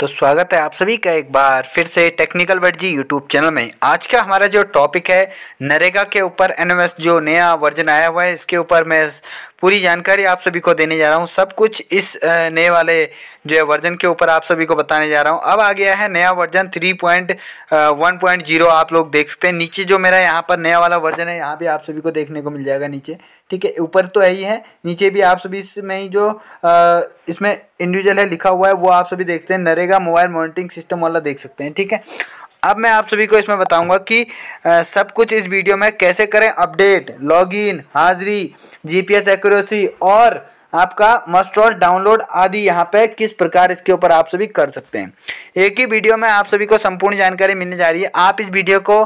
तो स्वागत है आप सभी का एक बार फिर से technical word ji YouTube channel में आज का हमारा जो टॉपिक है नरेगा के ऊपर एनएमएस जो नया वर्जन आया हुआ है इसके ऊपर मैं पूरी जानकारी आप सभी को देने जा रहा हूँ सब कुछ इस नए वाले जो है वर्जन के ऊपर आप सभी को बताने जा रहा हूँ अब आ गया है नया version three point one point zero आप लोग देख सकते हैं नीचे जो मेरा यहाँ पर नया वाला वर्जन है यहाँ भी आप सभी को देखने को मिल जाएगा नीचे ठीक है ऊपर तो है ही है नीचे भी आप सभी इसमें ही जो आ, इसमें इंडिविजुअल है लिखा हुआ है वो आप सभी देखते हैं नरेगा मोबाइल मॉनिटरिंग सिस्टम वाला देख सकते हैं ठीक है अब मैं आप सभी को इसमें बताऊंगा कि आ, सब कुछ इस वीडियो में कैसे करें अपडेट लॉगिन हाजिरी जीपीएस एक्यूरेसी और आपका मस्ट और डाउनलोड आदि यहाँ पे किस प्रकार इसके ऊपर आप सभी कर सकते हैं एक ही वीडियो में आप सभी को संपूर्ण जानकारी मिलने जा रही है आप इस वीडियो को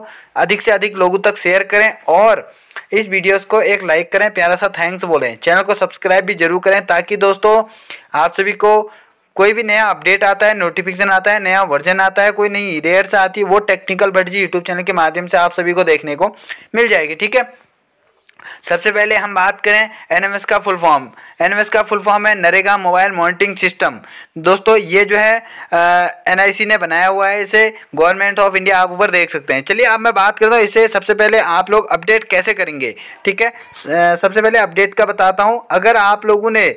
अधिक से अधिक लोगों तक शेयर करें और इस वीडियोस को एक लाइक करें प्यारा सा थैंक्स बोलें चैनल को सब्सक्राइब भी जरूर करें ताकि दोस्तों आप सभी को कोई भी नया अपडेट आता है नोटिफिकेशन आता है नया वर्जन आता है कोई नई रेयर आती है वो टेक्निकल जी यूट्यूब चैनल के माध्यम से आप सभी को देखने को मिल जाएगी ठीक है सबसे पहले हम बात करें एनएमएस का फुल फॉर्म एनएमएस का फुल फॉर्म है नरेगा मोबाइल मॉनिटरिंग सिस्टम दोस्तों ये जो है एनआईसी ने बनाया हुआ है इसे गवर्नमेंट ऑफ इंडिया आप ऊपर देख सकते हैं चलिए अब मैं बात करता हूँ इसे सबसे पहले आप लोग अपडेट कैसे करेंगे ठीक है सबसे पहले अपडेट का बताता हूँ अगर आप लोगों ने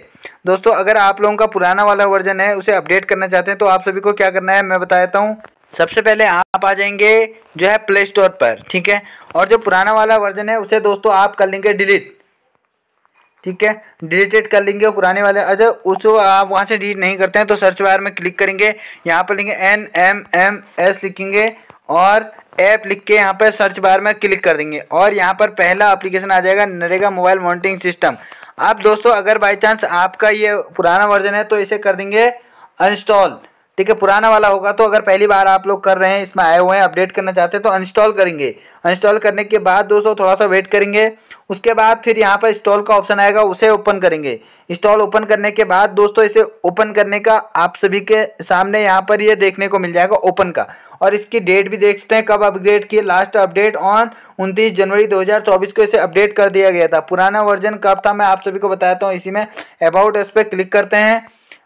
दोस्तों अगर आप लोगों का पुराना वाला वर्जन है उसे अपडेट करना चाहते हैं तो आप सभी को क्या करना है मैं बता देता हूँ सबसे पहले आप आ जाएंगे जो है प्ले स्टोर पर ठीक है और जो पुराना वाला वर्जन है उसे दोस्तों आप कर लेंगे डिलीट ठीक है डिलीटेड कर लेंगे पुराने वाले अच्छा उसको आप वहाँ से डिलीट नहीं करते हैं तो सर्च बार में क्लिक करेंगे यहाँ पर लिखेंगे एन एम एम एस लिखेंगे और ऐप लिख के यहाँ पर सर्च बार में क्लिक कर देंगे और यहाँ पर पहला एप्लीकेशन आ जाएगा नरेगा मोबाइल मॉनिटरिंग सिस्टम आप दोस्तों अगर बाई चांस आपका ये पुराना वर्जन है तो इसे कर देंगे अनस्टॉल ठीक है पुराना वाला होगा तो अगर पहली बार आप लोग कर रहे हैं इसमें आए हुए हैं अपडेट करना चाहते हैं तो अनस्टॉल करेंगे अनस्टॉल करने के बाद दोस्तों थोड़ा सा वेट करेंगे उसके बाद फिर यहाँ पर इंस्टॉल का ऑप्शन आएगा उसे ओपन करेंगे इंस्टॉल ओपन करने के बाद दोस्तों इसे ओपन करने का आप सभी के सामने यहाँ पर ये यह देखने को मिल जाएगा ओपन का और इसकी डेट भी देख सकते हैं कब अपग्रेड किए लास्ट अपडेट ऑन उनतीस जनवरी 2024 को इसे अपडेट कर दिया गया था पुराना वर्जन कब था मैं आप सभी को बताता हूँ इसी में अबाउट इस पर क्लिक करते हैं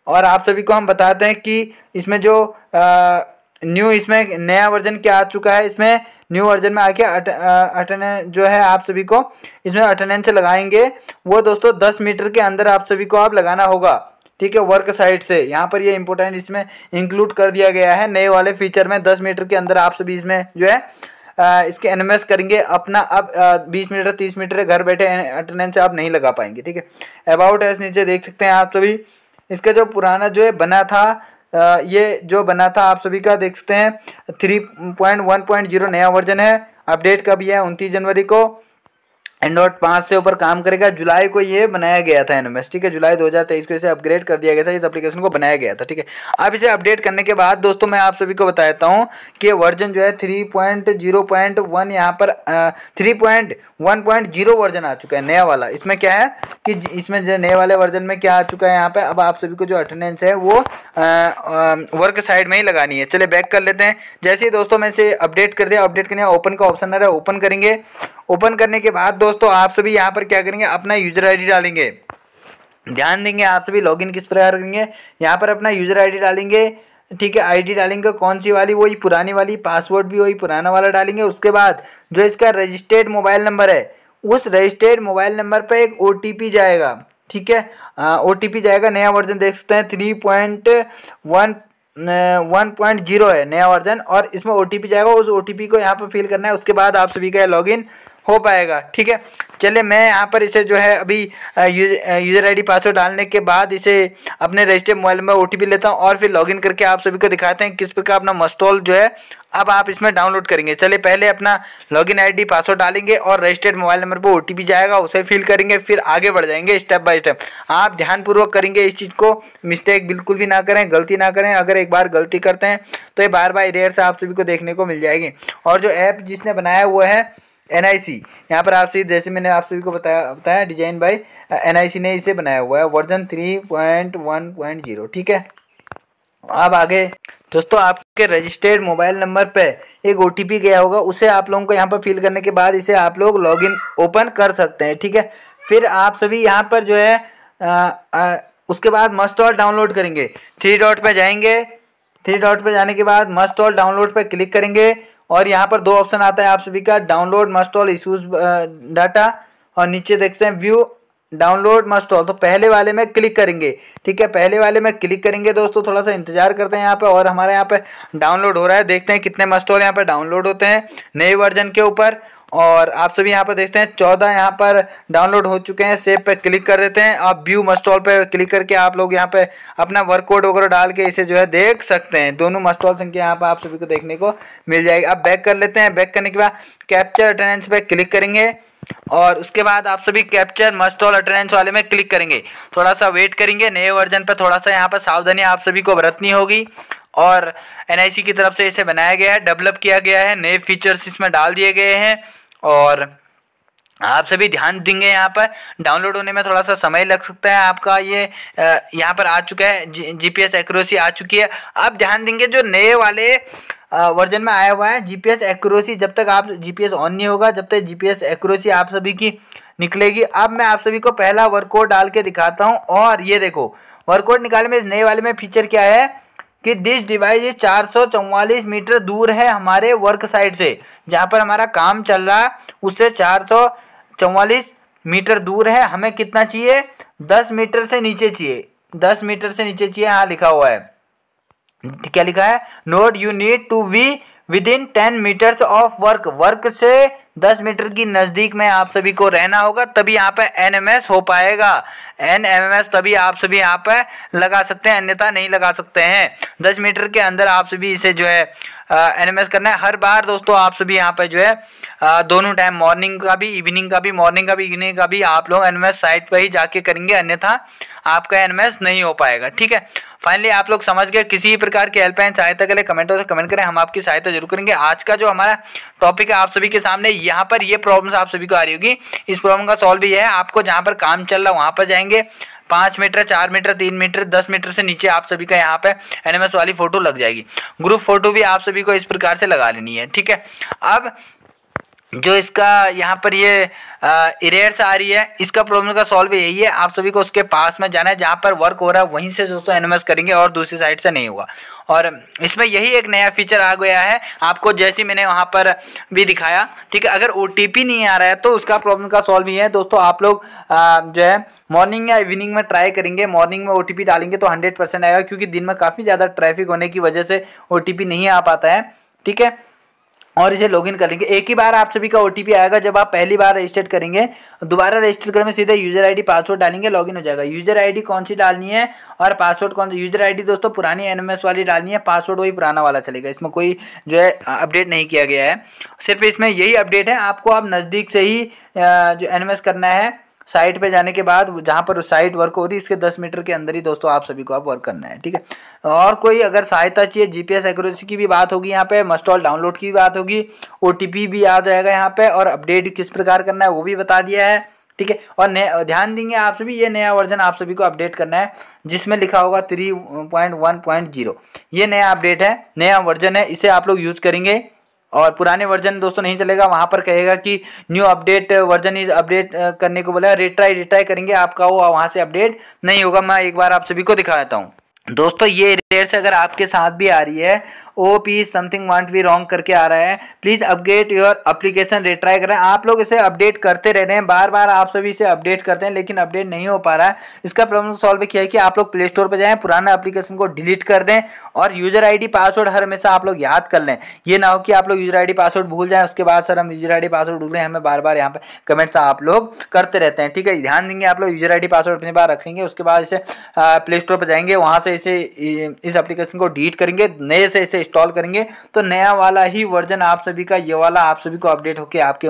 और आप सभी को हम बताते हैं कि इसमें जो आ, न्यू इसमें नया वर्जन क्या आ चुका है इसमें न्यू वर्जन में आके अटेंडेंस जो है आप सभी को इसमें अटेंडेंस लगाएंगे वो दोस्तों दस मीटर के अंदर आप सभी को आप लगाना होगा ठीक है वर्क साइट से यहाँ पर ये इंपॉर्टेंट इसमें इंक्लूड कर दिया गया है नए वाले फीचर में दस मीटर के अंदर आप सभी इसमें जो है आ, इसके एनएमएस करेंगे अपना अब बीस मीटर तीस मीटर घर बैठे अटेंडेंस आप नहीं लगा पाएंगे ठीक है अबाउट एस नीचे देख सकते हैं आप सभी इसका जो पुराना जो है बना था ये जो बना था आप सभी का देख सकते हैं three point one point zero नया वर्जन है अपडेट कब यह उनतीस जनवरी को एंड्रॉइड पाँच से ऊपर काम करेगा जुलाई को ये बनाया गया था एनएमएस ठीक है जुलाई 2023 को इसे अपग्रेड कर दिया गया था इस एप्लीकेशन को बनाया गया था ठीक है अब इसे अपडेट करने के बाद दोस्तों मैं आप सभी को बताता हूँ कि वर्जन जो है three point zero point one यहाँ पर three point one point zero version आ चुका है नया वाला इसमें क्या है कि इसमें जो नए वाले वर्जन में क्या आ चुका है यहाँ पर अब आप सभी को जो अटेंडेंस है वो वर्क साइड में ही लगानी है चले बैक कर लेते हैं जैसे ही दोस्तों मैं इसे अपडेट कर दिया अपडेट करने ओपन का ऑप्शन आ रहा है ओपन करेंगे ओपन करने के बाद दोस्तों आप सभी यहाँ पर क्या करेंगे अपना यूजर आईडी डालेंगे ध्यान देंगे आप सभी लॉगिन किस प्रकार करेंगे यहाँ पर अपना यूजर आईडी डालेंगे ठीक है आईडी डालेंगे कौन सी वाली वही पुरानी वाली पासवर्ड भी वही पुराना वाला डालेंगे उसके बाद जो इसका रजिस्टर्ड मोबाइल नंबर है उस रजिस्टर्ड मोबाइल नंबर पर एक ओ जाएगा ठीक है ओ जाएगा नया वर्जन देख सकते हैं three point one one point zero है नया वर्जन और इसमें ओ जाएगा उस ओ को यहाँ पर फिल करना है उसके बाद आप सभी का लॉगिन हो पाएगा ठीक है चलिए मैं यहाँ पर इसे जो है अभी यूज़र आईडी पासवर्ड डालने के बाद इसे अपने रजिस्टर्ड मोबाइल में ओ लेता हूँ और फिर लॉगिन करके आप सभी को दिखाते हैं किस प्रकार अपना मस्टॉल जो है अब आप इसमें डाउनलोड करेंगे चलिए पहले अपना लॉगिन आईडी पासवर्ड डालेंगे और रजिस्टर्ड मोबाइल नंबर पर पी जाएगा उसे फिल करेंगे फिर आगे बढ़ जाएंगे स्टेप बाय स्टेप आप ध्यानपूर्वक करेंगे इस चीज़ को मिस्टेक बिल्कुल भी ना करें गलती ना करें अगर एक बार गलती करते हैं तो ये बार बार इधर से आप सभी को देखने को मिल जाएगी और जो ऐप जिसने बनाया हुआ है एन आई सी यहाँ पर आप सभी जैसे मैंने आप सभी को बताया बताया design by N I C ने इसे बनाया हुआ है version three point one point zero ठीक है अब आगे दोस्तों आपके रजिस्टर्ड मोबाइल नंबर पे एक ओ गया होगा उसे आप लोगों को यहाँ पर फिल करने के बाद इसे आप लोग लॉगिन ओपन कर सकते हैं ठीक है फिर आप सभी यहाँ पर जो है आ, आ, उसके बाद मस्ट ऑल डाउनलोड करेंगे थ्री डॉट पर जाएंगे थ्री डॉट पर जाने के बाद मस्ट ऑल डाउनलोड पर क्लिक करेंगे और यहाँ पर दो ऑप्शन आता है आप सभी का download muster roll issues data और नीचे देखते हैं व्यू डाउनलोड मस्ट ऑल तो पहले वाले में क्लिक करेंगे ठीक है पहले वाले में क्लिक करेंगे दोस्तों थोड़ा सा इंतजार करते हैं यहाँ पे और हमारे यहाँ पे डाउनलोड हो रहा है देखते हैं कितने मस्ट ऑल यहाँ पे डाउनलोड होते हैं नए वर्जन के ऊपर और आप सभी यहाँ पर देखते हैं चौदह यहाँ पर डाउनलोड हो चुके हैं सेव पे क्लिक कर देते हैं आप व्यू मस्टॉल पे क्लिक करके आप लोग यहाँ पे अपना वर्कआउट वगैरह डाल के इसे जो है देख सकते हैं दोनों मस्टॉल संख्या यहाँ पर आप सभी को देखने को मिल जाएगी अब बैक कर लेते हैं बैक करने के बाद कैप्चर अटेंडेंस पे क्लिक करेंगे और उसके बाद आप सभी कैप्चर मस्ट ऑल अटेंडेंस वाले में क्लिक करेंगे थोड़ा सा वेट करेंगे नए वर्जन पर थोड़ा सा यहाँ पर सावधानी आप सभी को बरतनी होगी और एन की तरफ से इसे बनाया गया है डेवलप किया गया है नए फीचर्स इसमें डाल दिए गए हैं और आप सभी ध्यान देंगे यहाँ पर डाउनलोड होने में थोड़ा सा समय लग सकता है आपका ये यहाँ पर आ चुका है जी जीपीएस एक्यूरेसी आ चुकी है आप ध्यान देंगे जो नए वाले वर्जन में आया हुआ है जीपीएस एक्यूरेसी जब तक आप जीपीएस ऑन नहीं होगा जब तक जीपीएस एक्यूरेसी आप सभी की निकलेगी अब मैं आप सभी को पहला वर्कआउट डाल के दिखाता हूँ और ये देखो वर्कआउट निकालने में इस नए वाले में फीचर क्या है कि दिस डिवाइस चार सौ मीटर दूर है हमारे वर्क साइट से जहाँ पर हमारा काम चल रहा है उससे चार सौ चौवालीस मीटर दूर है हमें कितना चाहिए दस मीटर से नीचे चाहिए दस मीटर से नीचे चाहिए हाँ लिखा हुआ है क्या लिखा है note you need to be within ten metres of work work से दस मीटर की नज़दीक में आप सभी को रहना होगा तभी यहाँ पे एस हो पाएगा एस तभी आप सभी यहाँ पे लगा सकते हैं अन्यथा नहीं लगा सकते हैं दस मीटर के अंदर आप सभी इसे जो है एस करना है हर बार दोस्तों आप सभी यहाँ पे जो है आ, दोनों टाइम मॉर्निंग का भी इवनिंग का भी मॉर्निंग का भी इवनिंग का भी आप लोग एस साइट पर ही जाके करेंगे अन्यथा आपका एस नहीं हो पाएगा ठीक है फाइनली आप लोग समझ गए किसी प्रकार की हेल्पलाइन सहायता के लिए कमेंटों से कमेंट करें हम आपकी सहायता जरूर करेंगे आज का जो हमारा टॉपिक है आप सभी के सामने यहाँ पर ये प्रॉब्लम आप सभी को आ रही होगी इस प्रॉब्लम का सॉल्व ये है आपको जहाँ पर काम चल रहा है वहाँ पर जाएंगे पाँच मीटर चार मीटर तीन मीटर दस मीटर से नीचे आप सभी का यहाँ पे एनएमएस वाली फोटो लग जाएगी ग्रुप फोटो भी आप सभी को इस प्रकार से लगा लेनी है ठीक है अब जो इसका यहाँ पर ये इरेयर्स आ रही है इसका प्रॉब्लम का सॉल्व यही है आप सभी को उसके पास में जाना है जहाँ पर वर्क हो रहा है वहीं से दोस्तों एनएमएस करेंगे और दूसरी साइड से नहीं होगा और इसमें यही एक नया फीचर आ गया है आपको जैसे मैंने वहाँ पर भी दिखाया ठीक है अगर ओ नहीं आ रहा है तो उसका प्रॉब्लम का सॉल्व यही है दोस्तों आप लोग जो है मॉर्निंग या इवनिंग में ट्राई करेंगे मॉर्निंग में ओ डालेंगे तो हंड्रेड आएगा क्योंकि दिन में काफ़ी ज़्यादा ट्रैफिक होने की वजह से ओ नहीं आ पाता है ठीक है और इसे लॉगिन करेंगे एक ही बार आप सभी का ओ आएगा जब आप पहली बार रजिस्टर करेंगे दोबारा रजिस्टर करने में सीधे यूजर आईडी पासवर्ड डालेंगे लॉगिन हो जाएगा यूजर आईडी कौन सी डालनी है और पासवर्ड कौन सा यूजर आईडी दोस्तों पुरानी एनएमएस वाली डालनी है पासवर्ड वही पुराना वाला चलेगा इसमें कोई जो है अपडेट नहीं किया गया है सिर्फ इसमें यही अपडेट है आपको आप नज़दीक से ही जो एन करना है साइट पे जाने के बाद जहाँ पर साइट वर्क हो रही है इसके दस मीटर के अंदर ही दोस्तों आप सभी को आप वर्क करना है ठीक है और कोई अगर सहायता चाहिए जीपीएस एक्यूरेसी की भी बात होगी यहाँ पे मस्टॉल डाउनलोड की भी बात होगी ओ भी आ जाएगा यहाँ पे और अपडेट किस प्रकार करना है वो भी बता दिया है ठीक है और ध्यान देंगे आप सभी ये नया वर्जन आप सभी को अपडेट करना है जिसमें लिखा होगा three point one point zero ये नया अपडेट है नया वर्जन है इसे आप लोग यूज करेंगे और पुराने वर्जन दोस्तों नहीं चलेगा वहाँ पर कहेगा कि new update version is update करने को बोला रिट्राई रिट्राई करेंगे आपका वो वहाँ से अपडेट नहीं होगा मैं एक बार आप सभी को दिखा देता हूँ दोस्तों ये शेयर से अगर आपके साथ भी आ रही है ओ पी समथिंग वांट भी रॉन्ग करके आ रहा है please update your application retry करें आप लोग इसे अपडेट करते रह रहे हैं बार बार आप सभी इसे अपडेट करते हैं लेकिन अपडेट नहीं हो पा रहा है इसका प्रॉब्लम सॉल्व किया है कि आप लोग प्ले स्टोर पर जाएँ पुराना अप्लीकेशन को डिलीट कर दें और यूज़र आई पासवर्ड हर हमेशा आप लोग याद कर लें ये ना हो कि आप लोग यूज़र आई पासवर्ड भूल जाएँ उसके बाद सर हम यूज़र आई पासवर्ड भूल रहे हैं हमें बार बार यहाँ पर कमेंट्स आप लोग करते रहते हैं ठीक है ध्यान देंगे आप लोग यूज़र आई पासवर्ड अपनी बार रखेंगे उसके बाद इसे प्ले स्टोर पर जाएंगे वहाँ से इसे इस एप्लीकेशन को डिलीट करेंगे नए से इसे इंस्टॉल करेंगे तो नया वाला ही वर्जन आप सभी का ये वाला आप सभी को अपडेट होकर आपके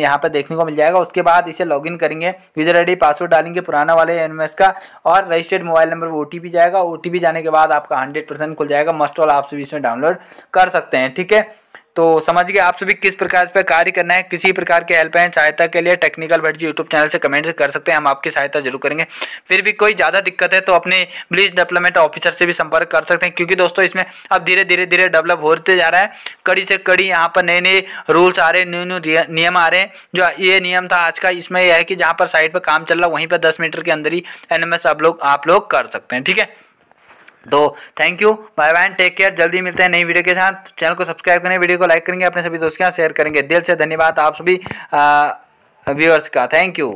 यहाँ पर देखने को मिल जाएगा उसके बाद इसे लॉग करेंगे यूजर आई पासवर्ड डालेंगे पुराना वाले एन का और रजिस्टर्ड मोबाइल नंबर ओ जाएगा ओ जाने के बाद आपका हंड्रेड खुल जाएगा मस्ट ऑल आप सभी इसमें डाउनलोड कर सकते हैं ठीक है तो समझिए आप सभी किस प्रकार पर कार्य करना है किसी प्रकार के हेल्प है सहायता के लिए technical Bhatt ji YouTube channel से कमेंट कर सकते हैं हम आपकी सहायता जरूर करेंगे फिर भी कोई ज़्यादा दिक्कत है तो अपने ब्रिज डेवलपमेंट ऑफिसर से भी संपर्क कर सकते हैं क्योंकि दोस्तों इसमें अब धीरे धीरे धीरे डेवलप होते जा रहा है कड़ी से कड़ी यहाँ पर नए नए रूल्स आ रहे हैं न्यू न्यू नियम आ रहे हैं जो ये नियम था आज का इसमें यह है कि जहाँ पर साइड पर काम चल रहा है वहीं पर दस मीटर के अंदर ही एन लोग आप लोग कर सकते हैं ठीक है दो thank you bye bye take care जल्दी मिलते हैं नई वीडियो के साथ चैनल को सब्सक्राइब करें वीडियो को लाइक करेंगे अपने सभी दोस्तों के साथ शेयर करेंगे दिल से धन्यवाद आप सभी व्यूअर्स का थैंक यू